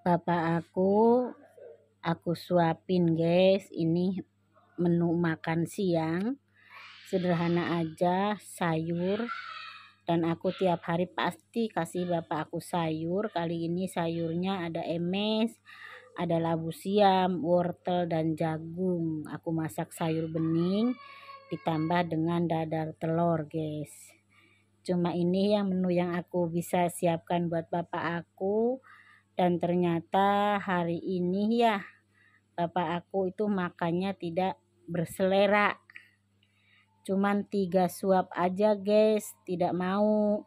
bapak aku aku suapin guys ini menu makan siang sederhana aja sayur dan aku tiap hari pasti kasih bapak aku sayur kali ini sayurnya ada emes ada labu siam wortel dan jagung aku masak sayur bening ditambah dengan dadar telur guys cuma ini yang menu yang aku bisa siapkan buat bapak aku dan ternyata hari ini ya bapak aku itu makannya tidak berselera cuman tiga suap aja guys tidak mau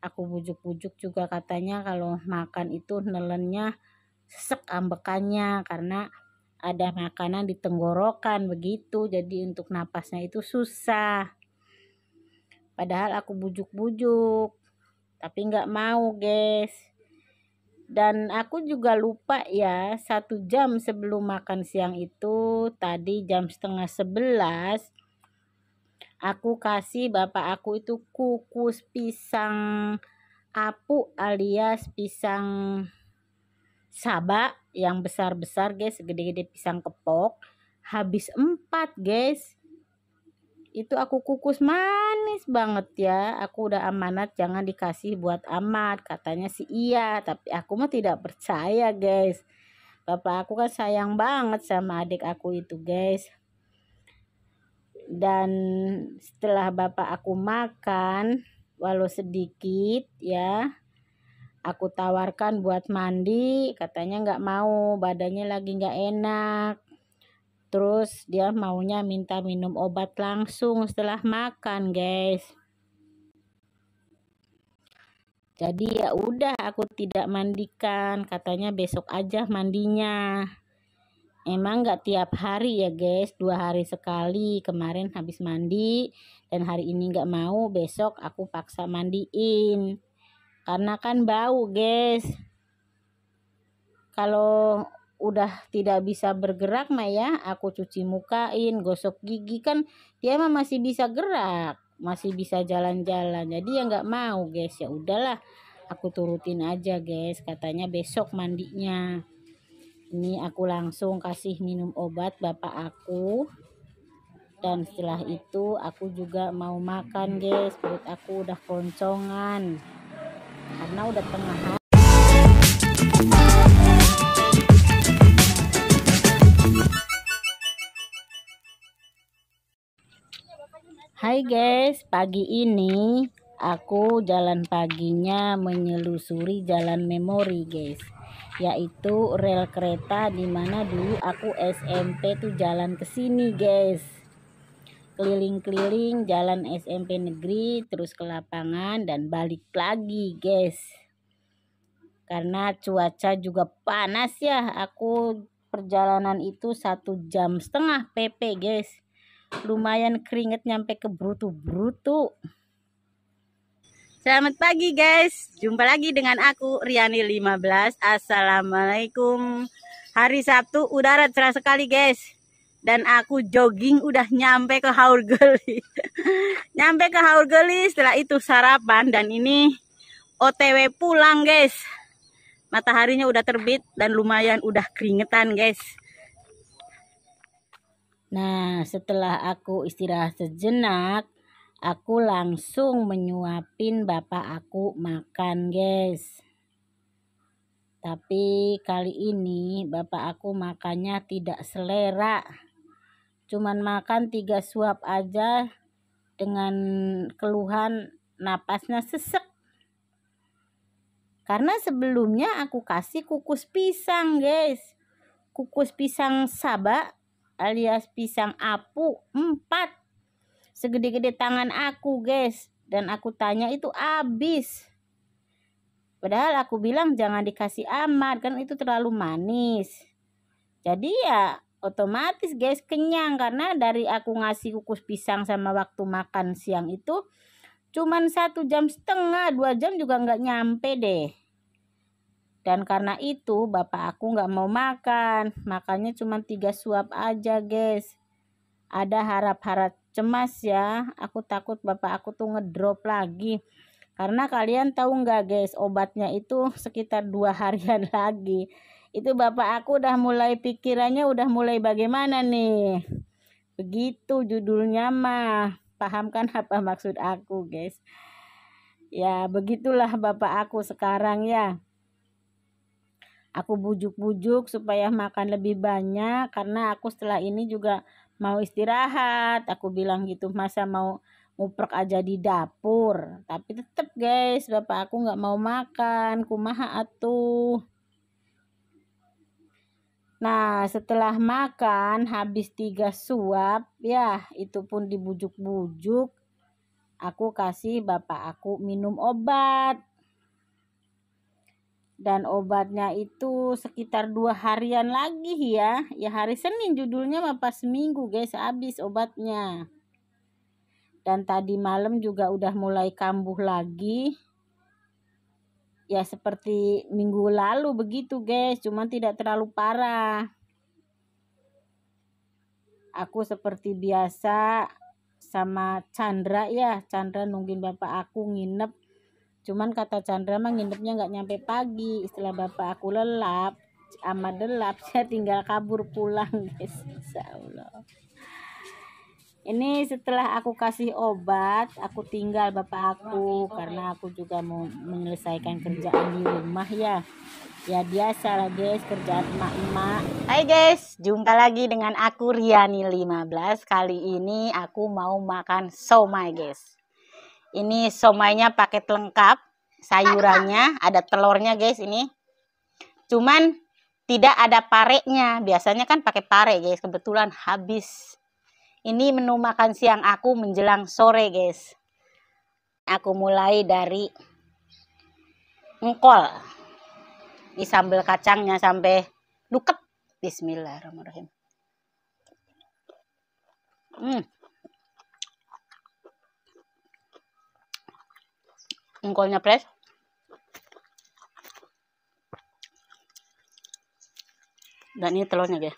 aku bujuk-bujuk juga katanya kalau makan itu nelennya sesek ambekannya karena ada makanan di tenggorokan begitu jadi untuk napasnya itu susah padahal aku bujuk-bujuk tapi nggak mau guys dan aku juga lupa ya satu jam sebelum makan siang itu tadi jam setengah sebelas aku kasih bapak aku itu kukus pisang apu alias pisang sabak yang besar-besar guys gede gede pisang kepok habis empat guys itu aku kukus manis banget ya aku udah amanat jangan dikasih buat amat katanya si iya tapi aku mah tidak percaya guys bapak aku kan sayang banget sama adik aku itu guys dan setelah bapak aku makan walau sedikit ya aku tawarkan buat mandi katanya nggak mau badannya lagi nggak enak Terus dia maunya minta minum obat langsung setelah makan, guys. Jadi ya udah aku tidak mandikan, katanya besok aja mandinya. Emang nggak tiap hari ya guys, dua hari sekali. Kemarin habis mandi dan hari ini nggak mau, besok aku paksa mandiin. Karena kan bau guys. Kalau udah tidak bisa bergerak mah ya aku cuci mukain gosok gigi kan dia mah masih bisa gerak masih bisa jalan-jalan jadi ya nggak mau guys ya udahlah aku turutin aja guys katanya besok mandinya ini aku langsung kasih minum obat bapak aku dan setelah itu aku juga mau makan guys buat aku udah koncongan karena udah tengah hari Hai guys, pagi ini aku jalan paginya menyelusuri jalan memori guys yaitu rel kereta dimana dulu aku SMP tuh jalan ke sini guys keliling-keliling jalan SMP negeri terus ke lapangan dan balik lagi guys karena cuaca juga panas ya aku perjalanan itu satu jam setengah PP guys lumayan keringet nyampe ke brutu-brutu Selamat pagi guys Jumpa lagi dengan aku Riani 15 Assalamualaikum Hari Sabtu udara cerah sekali guys Dan aku jogging udah nyampe ke Haur Nyampe ke Haur setelah itu sarapan Dan ini otw pulang guys Mataharinya udah terbit dan lumayan udah keringetan guys Nah, setelah aku istirahat sejenak, aku langsung menyuapin bapak aku makan, guys. Tapi kali ini bapak aku makannya tidak selera. Cuman makan tiga suap aja dengan keluhan napasnya sesek. Karena sebelumnya aku kasih kukus pisang, guys. Kukus pisang sabak alias pisang apu empat segede-gede tangan aku guys dan aku tanya itu habis padahal aku bilang jangan dikasih amat kan itu terlalu manis jadi ya otomatis guys kenyang karena dari aku ngasih kukus pisang sama waktu makan siang itu cuman satu jam setengah dua jam juga nggak nyampe deh dan karena itu bapak aku nggak mau makan, makanya cuma tiga suap aja guys. Ada harap-harap cemas ya, aku takut bapak aku tuh ngedrop lagi. Karena kalian tahu nggak guys, obatnya itu sekitar dua harian lagi. Itu bapak aku udah mulai pikirannya udah mulai bagaimana nih. Begitu judulnya mah. Pahamkan apa maksud aku guys. Ya begitulah bapak aku sekarang ya aku bujuk-bujuk supaya makan lebih banyak karena aku setelah ini juga mau istirahat aku bilang gitu masa mau nguprek aja di dapur tapi tetep guys bapak aku nggak mau makan kumaha atuh Nah setelah makan habis tiga suap ya itu pun dibujuk-bujuk aku kasih bapak aku minum obat dan obatnya itu sekitar dua harian lagi ya ya hari Senin judulnya apa seminggu guys habis obatnya dan tadi malam juga udah mulai kambuh lagi ya seperti minggu lalu begitu guys cuman tidak terlalu parah aku seperti biasa sama Chandra ya Chandra nungguin bapak aku nginep Cuman kata Chandra mah nginepnya nggak nyampe pagi. Istilah bapak aku lelap, amat delap, saya tinggal kabur pulang, guys. Insya Allah. Ini setelah aku kasih obat, aku tinggal bapak aku karena aku juga mau menyelesaikan kerjaan di rumah ya. Ya biasalah guys, kerjaan emak-emak. Hai guys, jumpa lagi dengan aku Riani 15. Kali ini aku mau makan somai guys. Ini somainya paket lengkap, sayurannya, ada telurnya guys ini. Cuman tidak ada pareknya. Biasanya kan pakai pare guys, kebetulan habis. Ini menu makan siang aku menjelang sore guys. Aku mulai dari engkol. Ini sambal kacangnya sampai luket Bismillahirrahmanirrahim. Hmm. engkolnya fresh dan ini telurnya guys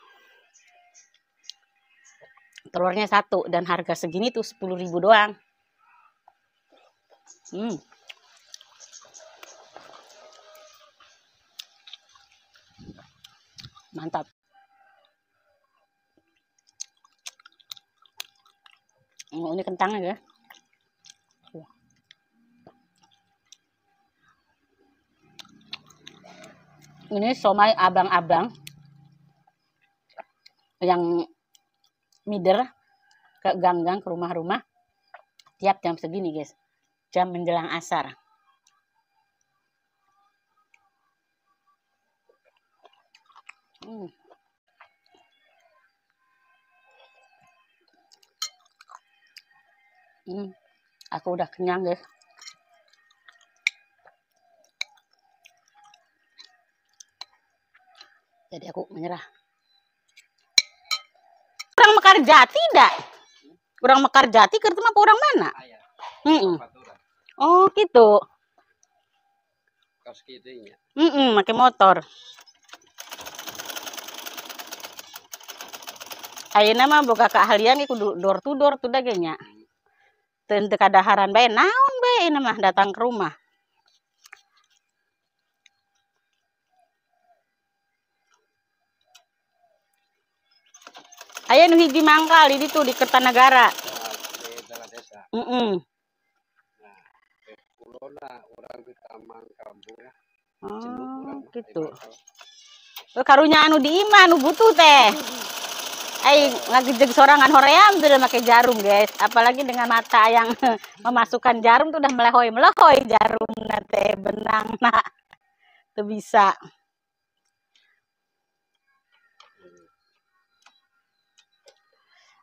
telurnya satu dan harga segini tuh ribu doang hmm mantap ini kentangnya ya ini somai abang-abang yang mider ke ganggang gang ke rumah-rumah tiap jam segini guys jam menjelang asar hmm. Hmm. aku udah kenyang guys jadi aku menyerah kurang mekar jati tidak kurang mekar jati kerja apa orang mana Ayah, mm -mm. oh gitu kos Hmm, mm -mm, pakai motor Ayeuna mah kak halian iku door to door tuh dah kayaknya. Teu haran daharan bae naon bae ini mah datang ke rumah. Ayo nih di mangkal di tuh di Kertanegara. gitu. Oh, karunya anu di iman, anu butuh teh. Ayo lagi jeng sorangan hoream tuh udah pakai jarum, guys. Apalagi dengan mata yang memasukkan jarum tuh udah melehoi melehoi jarum nate benang nak. Tuh bisa.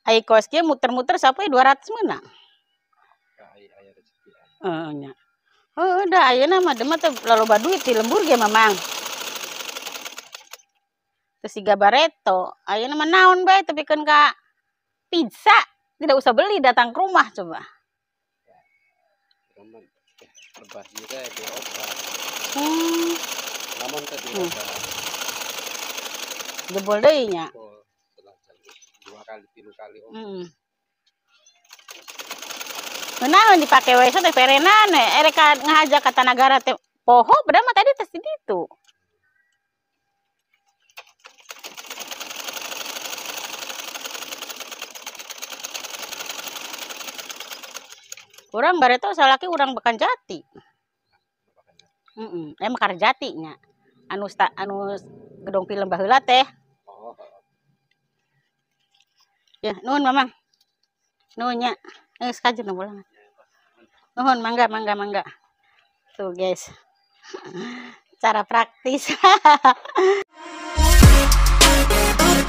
Hai kosnya muter-muter sampai 200 mana? Oh, Oh, udah ayo nama demat lalu badui di lembur dia mamang. Terus si Gabareto, ayo nama naon baik tapi kan kak pizza tidak usah beli datang ke rumah coba. Ya, ya, hmm. hmm. jebol deh kali tilu kali om mm. Benar dipakai wae teh perenan mereka eh. ngajak kata negara teh poho padahal mah tadi tes itu. Orang bareto salaki orang bekan jati. Mm -mm. Eh, jatinya. Anu sta, anu gedong film baheula teh ya nuhun mamang ya. eh sekajut nung pulang nuhun mangga mangga mangga tuh guys cara praktis